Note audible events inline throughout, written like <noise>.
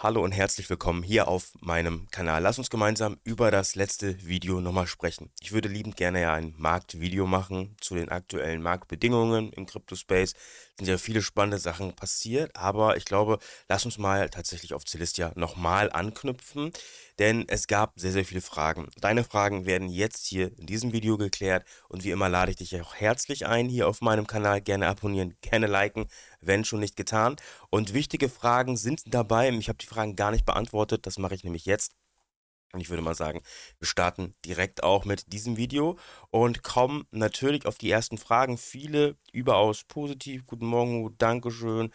Hallo und herzlich willkommen hier auf meinem Kanal. Lass uns gemeinsam über das letzte Video nochmal sprechen. Ich würde liebend gerne ja ein Marktvideo machen zu den aktuellen Marktbedingungen im crypto Cryptospace. Sind ja viele spannende Sachen passiert, aber ich glaube, lass uns mal tatsächlich auf Celestia nochmal anknüpfen, denn es gab sehr, sehr viele Fragen. Deine Fragen werden jetzt hier in diesem Video geklärt und wie immer lade ich dich auch herzlich ein, hier auf meinem Kanal gerne abonnieren, gerne liken, wenn schon nicht getan. Und wichtige Fragen sind dabei. Ich habe die Fragen gar nicht beantwortet, das mache ich nämlich jetzt. Und ich würde mal sagen, wir starten direkt auch mit diesem Video und kommen natürlich auf die ersten Fragen. Viele überaus positiv. Guten Morgen, Dankeschön.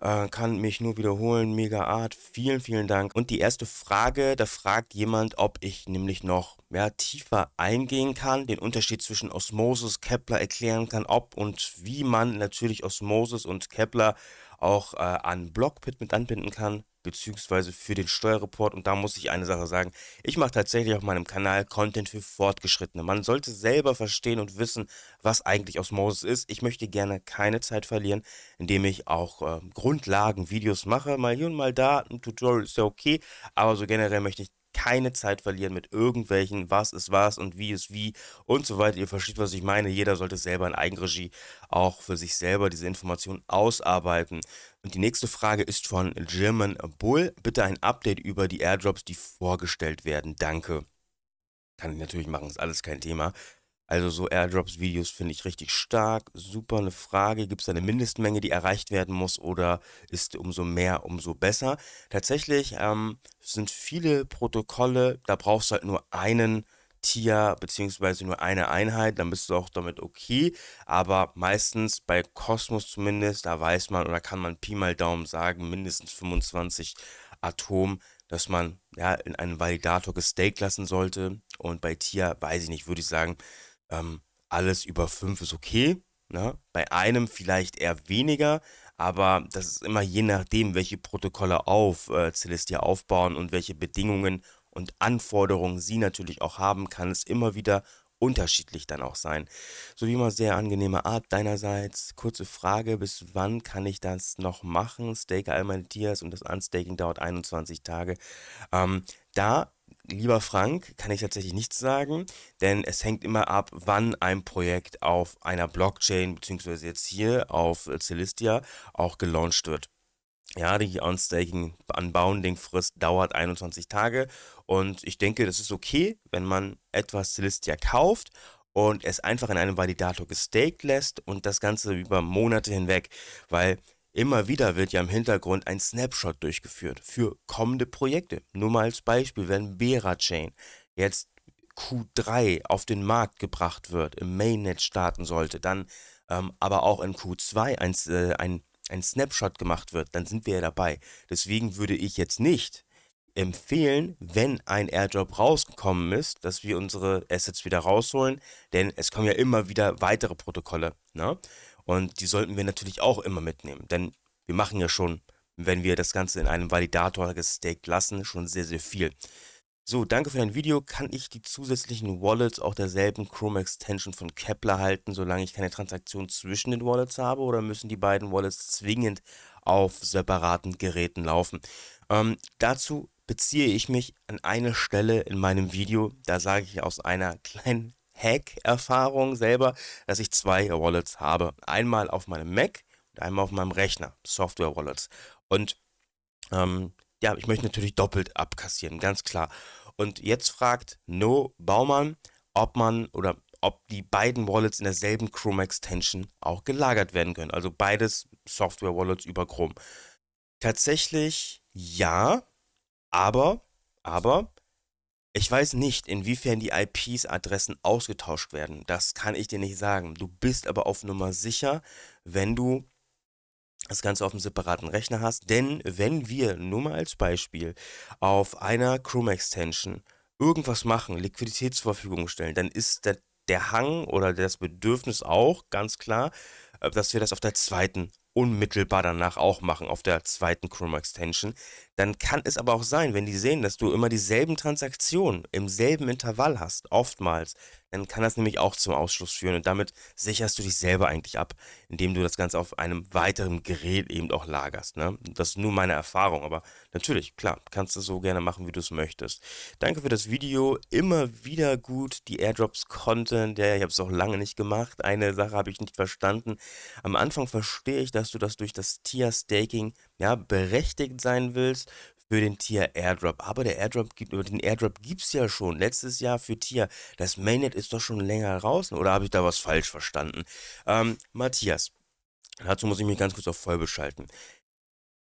Äh, kann mich nur wiederholen. Mega Art. Vielen, vielen Dank. Und die erste Frage, da fragt jemand, ob ich nämlich noch ja, tiefer eingehen kann, den Unterschied zwischen Osmosis, Kepler erklären kann, ob und wie man natürlich Osmosis und Kepler auch äh, an Blockpit mit anbinden kann beziehungsweise für den Steuerreport. Und da muss ich eine Sache sagen. Ich mache tatsächlich auf meinem Kanal Content für Fortgeschrittene. Man sollte selber verstehen und wissen, was eigentlich Osmosis ist. Ich möchte gerne keine Zeit verlieren, indem ich auch äh, Grundlagenvideos mache. Mal hier und mal da. Ein Tutorial ist ja okay. Aber so generell möchte ich keine Zeit verlieren mit irgendwelchen, was ist was und wie ist wie und so weiter. Ihr versteht, was ich meine. Jeder sollte selber in Eigenregie auch für sich selber diese Informationen ausarbeiten. Und die nächste Frage ist von German Bull. Bitte ein Update über die Airdrops, die vorgestellt werden. Danke. Kann ich natürlich machen, ist alles kein Thema. Also so Airdrops-Videos finde ich richtig stark. Super eine Frage. Gibt es eine Mindestmenge, die erreicht werden muss oder ist umso mehr, umso besser? Tatsächlich ähm, sind viele Protokolle, da brauchst du halt nur einen Tier beziehungsweise nur eine Einheit, dann bist du auch damit okay. Aber meistens bei Cosmos zumindest, da weiß man oder kann man Pi mal Daumen sagen, mindestens 25 Atom, dass man ja in einen Validator gestaked lassen sollte. Und bei Tier, weiß ich nicht, würde ich sagen, ähm, alles über fünf ist okay. Ne? Bei einem vielleicht eher weniger, aber das ist immer je nachdem, welche Protokolle auf äh, Celestia aufbauen und welche Bedingungen und Anforderungen sie natürlich auch haben, kann es immer wieder unterschiedlich dann auch sein. So wie immer sehr angenehme Art deinerseits. Kurze Frage, bis wann kann ich das noch machen? Stake all meine Tiers und das Unstaking dauert 21 Tage. Ähm, da lieber Frank, kann ich tatsächlich nichts sagen, denn es hängt immer ab, wann ein Projekt auf einer Blockchain, beziehungsweise jetzt hier auf Celestia, auch gelauncht wird. Ja, die Unstaking, Unbounding-Frist dauert 21 Tage und ich denke, das ist okay, wenn man etwas Celestia kauft und es einfach in einem Validator gestaked lässt und das Ganze über Monate hinweg, weil Immer wieder wird ja im Hintergrund ein Snapshot durchgeführt für kommende Projekte. Nur mal als Beispiel, wenn Vera Chain jetzt Q3 auf den Markt gebracht wird, im Mainnet starten sollte, dann ähm, aber auch in Q2 ein, äh, ein, ein Snapshot gemacht wird, dann sind wir ja dabei. Deswegen würde ich jetzt nicht empfehlen, wenn ein Airdrop rausgekommen ist, dass wir unsere Assets wieder rausholen, denn es kommen ja immer wieder weitere Protokolle. Ne? Und die sollten wir natürlich auch immer mitnehmen, denn wir machen ja schon, wenn wir das Ganze in einem Validator gestaked lassen, schon sehr, sehr viel. So, danke für dein Video. Kann ich die zusätzlichen Wallets auch derselben Chrome Extension von Kepler halten, solange ich keine Transaktion zwischen den Wallets habe? Oder müssen die beiden Wallets zwingend auf separaten Geräten laufen? Ähm, dazu beziehe ich mich an eine Stelle in meinem Video. Da sage ich aus einer kleinen Hack-Erfahrung selber, dass ich zwei Wallets habe. Einmal auf meinem Mac und einmal auf meinem Rechner, Software-Wallets. Und ähm, ja, ich möchte natürlich doppelt abkassieren, ganz klar. Und jetzt fragt No Baumann, ob man oder ob die beiden Wallets in derselben Chrome Extension auch gelagert werden können. Also beides Software Wallets über Chrome. Tatsächlich ja, aber, aber ich weiß nicht, inwiefern die IPs-Adressen ausgetauscht werden. Das kann ich dir nicht sagen. Du bist aber auf Nummer sicher, wenn du das Ganze auf einem separaten Rechner hast. Denn wenn wir, nur mal als Beispiel, auf einer Chrome-Extension irgendwas machen, Liquidität zur Verfügung stellen, dann ist der, der Hang oder das Bedürfnis auch ganz klar, äh, dass wir das auf der zweiten unmittelbar danach auch machen, auf der zweiten Chrome-Extension dann kann es aber auch sein, wenn die sehen, dass du immer dieselben Transaktionen im selben Intervall hast, oftmals, dann kann das nämlich auch zum Ausschluss führen und damit sicherst du dich selber eigentlich ab, indem du das Ganze auf einem weiteren Gerät eben auch lagerst. Ne? Das ist nur meine Erfahrung, aber natürlich, klar, kannst du so gerne machen, wie du es möchtest. Danke für das Video, immer wieder gut, die Airdrops Content, ja, ich habe es auch lange nicht gemacht, eine Sache habe ich nicht verstanden. Am Anfang verstehe ich, dass du das durch das Tier Staking ja, berechtigt sein willst für den Tier Airdrop. Aber der Airdrop gibt, den Airdrop gibt es ja schon. Letztes Jahr für Tier. Das Mainnet ist doch schon länger raus. Oder habe ich da was falsch verstanden? Ähm, Matthias, dazu muss ich mich ganz kurz auf voll beschalten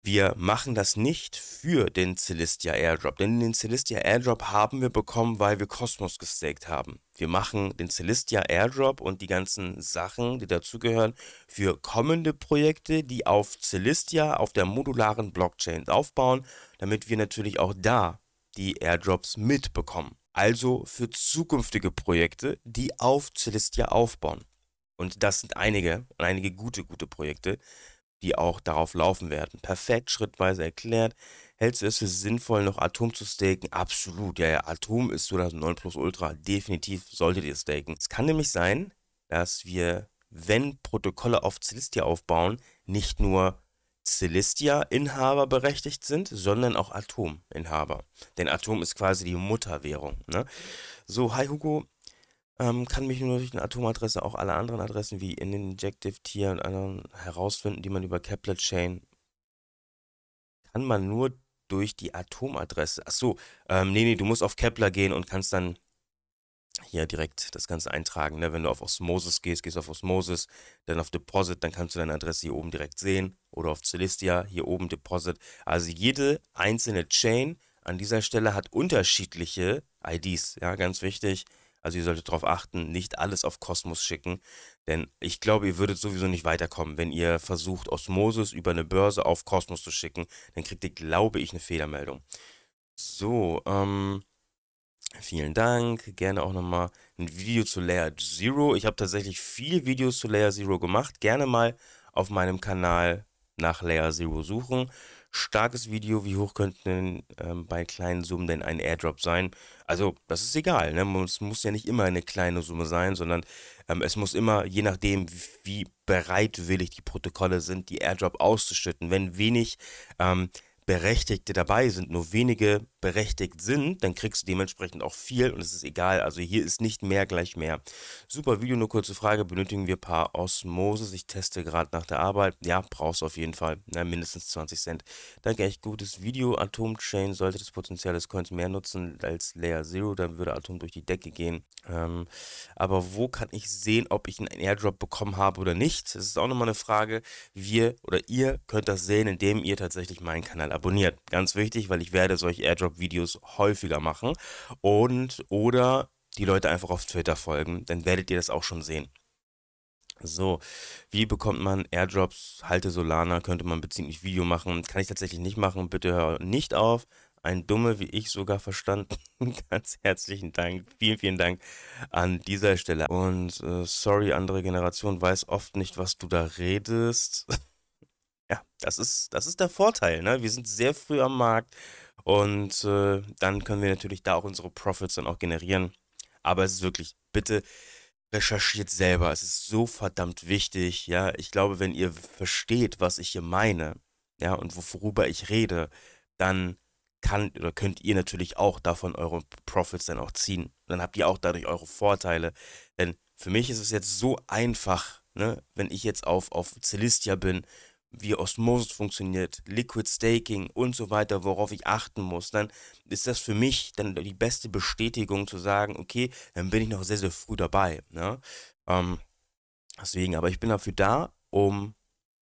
wir machen das nicht für den Celestia Airdrop, denn den Celestia Airdrop haben wir bekommen, weil wir Kosmos gestaked haben. Wir machen den Celestia Airdrop und die ganzen Sachen, die dazugehören, für kommende Projekte, die auf Celestia, auf der modularen Blockchain aufbauen, damit wir natürlich auch da die Airdrops mitbekommen. Also für zukünftige Projekte, die auf Celestia aufbauen. Und das sind einige einige gute, gute Projekte, die auch darauf laufen werden. Perfekt, schrittweise erklärt. Hältst du es für sinnvoll, noch Atom zu staken? Absolut, ja, ja. Atom ist so das 9 Plus Ultra. Definitiv solltet ihr staken. Es kann nämlich sein, dass wir, wenn Protokolle auf Celestia aufbauen, nicht nur Celestia-Inhaber berechtigt sind, sondern auch Atom-Inhaber. Denn Atom ist quasi die Mutterwährung. Ne? So, hi Hugo, ähm, kann mich nur durch eine Atomadresse auch alle anderen Adressen wie in den Injective Tier und anderen herausfinden, die man über Kepler Chain kann man nur durch die Atomadresse. Achso, ähm, nee, nee, du musst auf Kepler gehen und kannst dann hier direkt das Ganze eintragen. Ne? Wenn du auf Osmosis gehst, gehst du auf Osmosis, dann auf Deposit, dann kannst du deine Adresse hier oben direkt sehen. Oder auf Celestia, hier oben Deposit. Also jede einzelne Chain an dieser Stelle hat unterschiedliche IDs. Ja, ganz wichtig. Also ihr solltet darauf achten, nicht alles auf Kosmos schicken, denn ich glaube, ihr würdet sowieso nicht weiterkommen. Wenn ihr versucht, Osmosis über eine Börse auf Kosmos zu schicken, dann kriegt ihr, glaube ich, eine Fehlermeldung. So, ähm, Vielen Dank. Gerne auch nochmal ein Video zu Layer Zero. Ich habe tatsächlich viele Videos zu Layer Zero gemacht. Gerne mal auf meinem Kanal nach Layer Zero suchen starkes Video, wie hoch könnten ähm, bei kleinen Summen denn ein Airdrop sein? Also, das ist egal. Ne? Es muss ja nicht immer eine kleine Summe sein, sondern ähm, es muss immer, je nachdem, wie bereitwillig die Protokolle sind, die Airdrop auszuschütten. Wenn wenig ähm, Berechtigte dabei sind, nur wenige berechtigt sind, dann kriegst du dementsprechend auch viel und es ist egal. Also hier ist nicht mehr gleich mehr. Super Video, nur kurze Frage. Benötigen wir ein paar Osmosis? Ich teste gerade nach der Arbeit. Ja, brauchst du auf jeden Fall. Na, ne? mindestens 20 Cent. Danke, echt gutes Video. Atomchain sollte das Potenzial des Coins mehr nutzen als Layer Zero, dann würde Atom durch die Decke gehen. Ähm, aber wo kann ich sehen, ob ich einen Airdrop bekommen habe oder nicht? Das ist auch nochmal eine Frage. Wir oder ihr könnt das sehen, indem ihr tatsächlich meinen Kanal abonniert. Ganz wichtig, weil ich werde solche Airdrop-Videos häufiger machen. Und oder die Leute einfach auf Twitter folgen, dann werdet ihr das auch schon sehen. So, wie bekommt man Airdrops? Halte Solana, könnte man beziehungsweise Video machen. Kann ich tatsächlich nicht machen. Bitte hör nicht auf. Ein Dumme wie ich sogar verstanden. <laughs> Ganz herzlichen Dank. Vielen, vielen Dank an dieser Stelle. Und äh, sorry, andere Generation weiß oft nicht, was du da redest. <laughs> Ja, das ist, das ist der Vorteil. Ne? Wir sind sehr früh am Markt und äh, dann können wir natürlich da auch unsere Profits dann auch generieren. Aber es ist wirklich, bitte recherchiert selber. Es ist so verdammt wichtig. Ja, ich glaube, wenn ihr versteht, was ich hier meine, ja, und worüber ich rede, dann kann oder könnt ihr natürlich auch davon eure Profits dann auch ziehen. Und dann habt ihr auch dadurch eure Vorteile. Denn für mich ist es jetzt so einfach, ne, wenn ich jetzt auf, auf Celestia bin wie Osmosis funktioniert, Liquid Staking und so weiter, worauf ich achten muss, dann ist das für mich dann die beste Bestätigung zu sagen, okay, dann bin ich noch sehr, sehr früh dabei. Ne? Ähm, deswegen, aber ich bin dafür da, um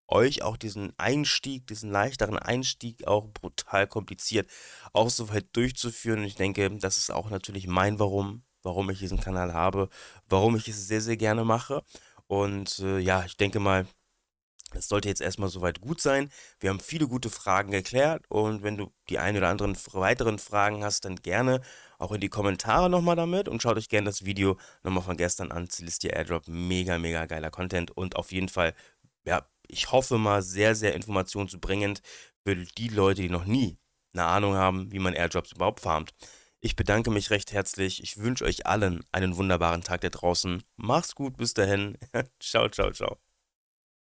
euch auch diesen Einstieg, diesen leichteren Einstieg auch brutal kompliziert auch so weit durchzuführen. Und ich denke, das ist auch natürlich mein Warum, warum ich diesen Kanal habe, warum ich es sehr, sehr gerne mache. Und äh, ja, ich denke mal, das sollte jetzt erstmal soweit gut sein. Wir haben viele gute Fragen geklärt und wenn du die ein oder anderen weiteren Fragen hast, dann gerne auch in die Kommentare nochmal damit und schaut euch gerne das Video nochmal von gestern an. Celestia Airdrop, mega, mega geiler Content und auf jeden Fall, ja, ich hoffe mal sehr, sehr informationsbringend für die Leute, die noch nie eine Ahnung haben, wie man Airdrops überhaupt farmt. Ich bedanke mich recht herzlich. Ich wünsche euch allen einen wunderbaren Tag da draußen. Mach's gut, bis dahin. <laughs> ciao, ciao, ciao.